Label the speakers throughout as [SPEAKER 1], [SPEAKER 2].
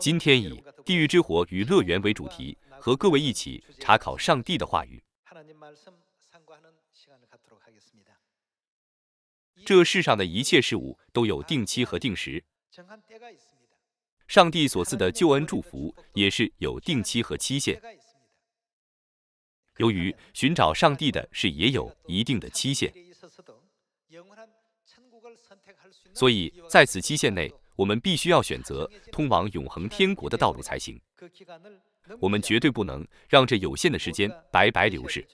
[SPEAKER 1] 今天以“地狱之火与乐园”为主题，和各位一起查考上帝的话语。这世上的一切事物都有定期和定时，上帝所赐的救恩祝福也是有定期和期限。由于寻找上帝的事也有一定的期限，所以在此期限内。我们必须要选择通往永恒天国的道路才行。我们绝对不能让这有限的时间白白流逝。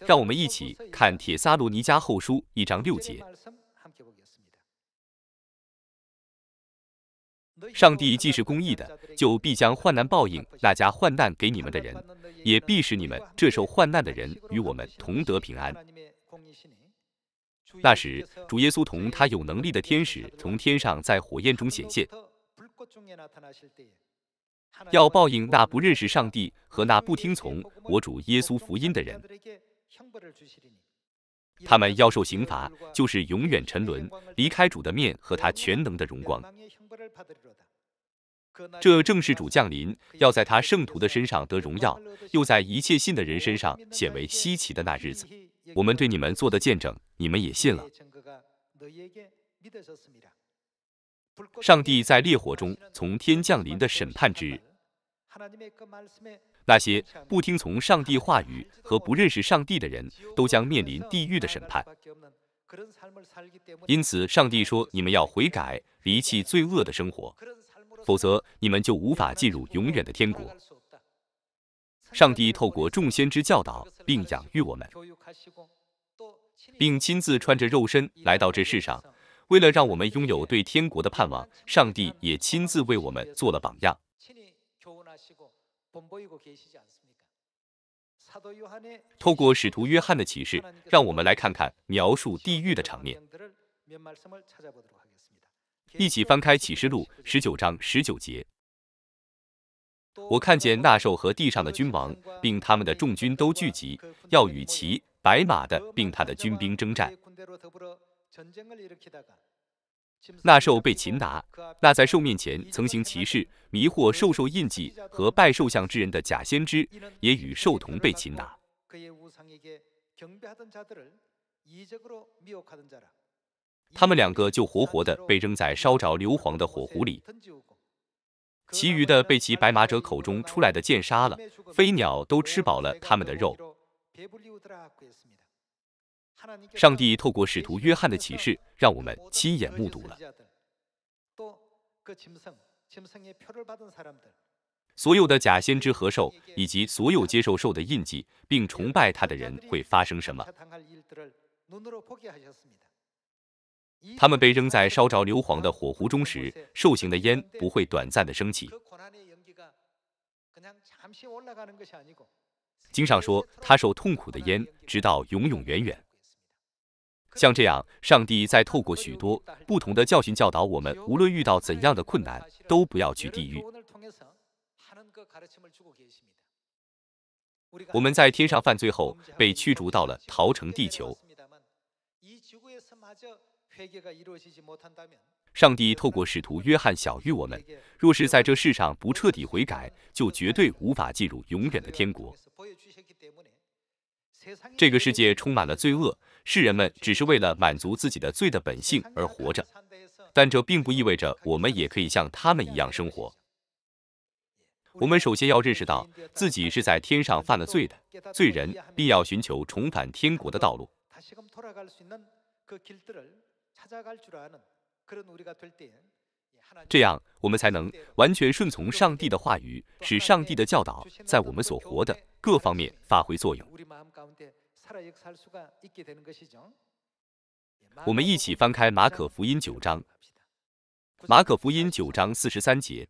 [SPEAKER 1] 让我们一起看《铁撒罗尼迦后书》一章六节。上帝既是公义的，就必将患难报应那家患难给你们的人，也必使你们这受患难的人与我们同得平安。那时，主耶稣同他有能力的天使从天上在火焰中显现，要报应那不认识上帝和那不听从我主耶稣福音的人。他们要受刑罚，就是永远沉沦，离开主的面和他全能的荣光。这正是主降临，要在他圣徒的身上得荣耀，又在一切信的人身上显为稀奇的那日子。我们对你们做的见证。你们也信了。上帝在烈火中从天降临的审判之日，那些不听从上帝话语和不认识上帝的人，都将面临地狱的审判。因此，上帝说你们要悔改，离弃罪恶的生活，否则你们就无法进入永远的天国。上帝透过众先知教导并养育我们。并亲自穿着肉身来到这世上，为了让我们拥有对天国的盼望，上帝也亲自为我们做了榜样。透过使徒约翰的启示，让我们来看看描述地狱的场面。一起翻开启示录十九章十九节，我看见那兽和地上的君王，并他们的众军都聚集，要与其。白马的，并他的军兵征战，那兽被擒拿。那在兽面前曾行奇事，迷惑兽兽印记和拜兽像之人的假先知，也与兽同被擒拿。他们两个就活活的被扔在烧着硫磺的火壶里。其余的被骑白马者口中出来的箭杀了。飞鸟都吃饱了他们的肉。上帝透过使徒约翰的启示，让我们亲眼目睹了：所有的假先知和兽，以及所有接受兽的印记并崇拜他的人，会发生什么？他们被扔在烧着硫磺的火湖中时，兽形的烟不会短暂的升起。经上说，他受痛苦的烟，直到永永远远。像这样，上帝在透过许多不同的教训教导我们，无论遇到怎样的困难，都不要去地狱。我们在天上犯罪后，被驱逐到了逃城地球。上帝透过使徒约翰晓谕我们：若是在这世上不彻底悔改，就绝对无法进入永远的天国。这个世界充满了罪恶，世人们只是为了满足自己的罪的本性而活着。但这并不意味着我们也可以像他们一样生活。我们首先要认识到自己是在天上犯了罪的罪人，必要寻求重返天国的道路。这样，我们才能完全顺从上帝的话语，使上帝的教导在我们所活的各方面发挥作用。我们一起翻开《马可福音》九章，《马可福音》九章四十三节：“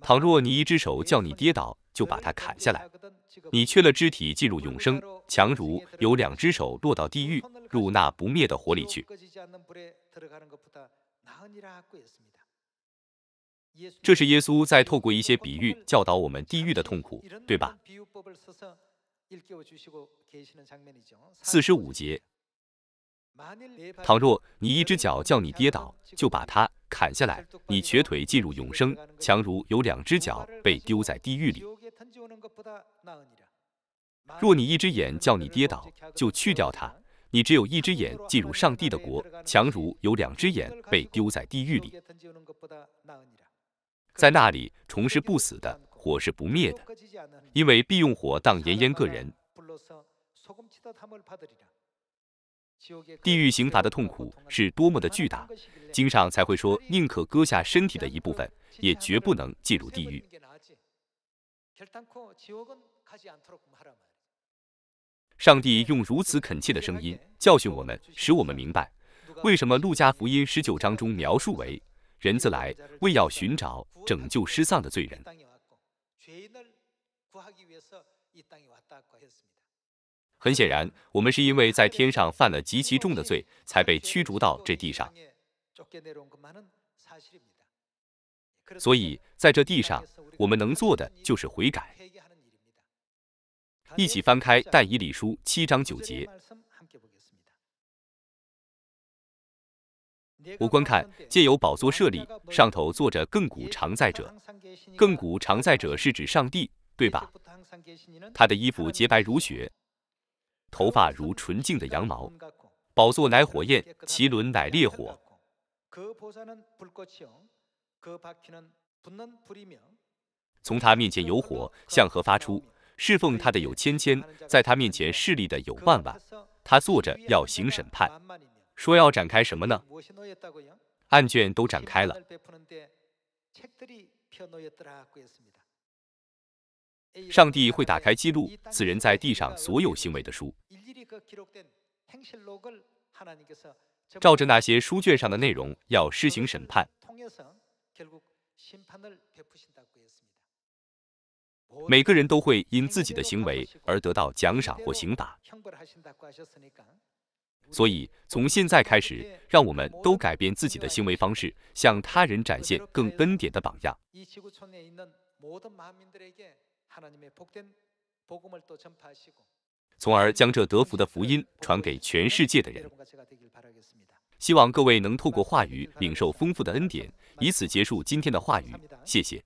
[SPEAKER 1] 倘若你一只手叫你跌倒，就把它砍下来。”你缺了肢体进入永生，强如有两只手落到地狱，入那不灭的火里去。这是耶稣在透过一些比喻教导我们地狱的痛苦，对吧？四十五节，倘若你一只脚叫你跌倒，就把它。砍下来，你瘸腿进入永生，强如有两只脚被丢在地狱里。若你一只眼叫你跌倒，就去掉它，你只有一只眼进入上帝的国，强如有两只眼被丢在地狱里。在那里，虫是不死的，火是不灭的，因为必用火当炎炎个人。地狱刑罚的痛苦是多么的巨大，经上才会说宁可割下身体的一部分，也绝不能进入地狱。上帝用如此恳切的声音教训我们，使我们明白为什么《路加福音》十九章中描述为“人自来为要寻找拯救失丧的罪人”。很显然，我们是因为在天上犯了极其重的罪，才被驱逐到这地上。所以，在这地上，我们能做的就是悔改。一起翻开《但以理书》七章九节。我观看，借由宝座设立，上头坐着亘古常在者。亘古常在者是指上帝，对吧？他的衣服洁白如雪。头发如纯净的羊毛，宝座乃火焰，其轮乃烈火。从他面前有火向何发出，侍奉他的有千千，在他面前侍立的有万万。他坐着要行审判，说要展开什么呢？案卷都展开了。上帝会打开记录此人在地上所有行为的书，照着那些书卷上的内容要施行审判。每个人都会因自己的行为而得到奖赏或刑罚。所以，从现在开始，让我们都改变自己的行为方式，向他人展现更恩典的榜样。从而将这德福的福音传给全世界的人。希望各位能透过话语领受丰富的恩典，以此结束今天
[SPEAKER 2] 的话语。谢谢。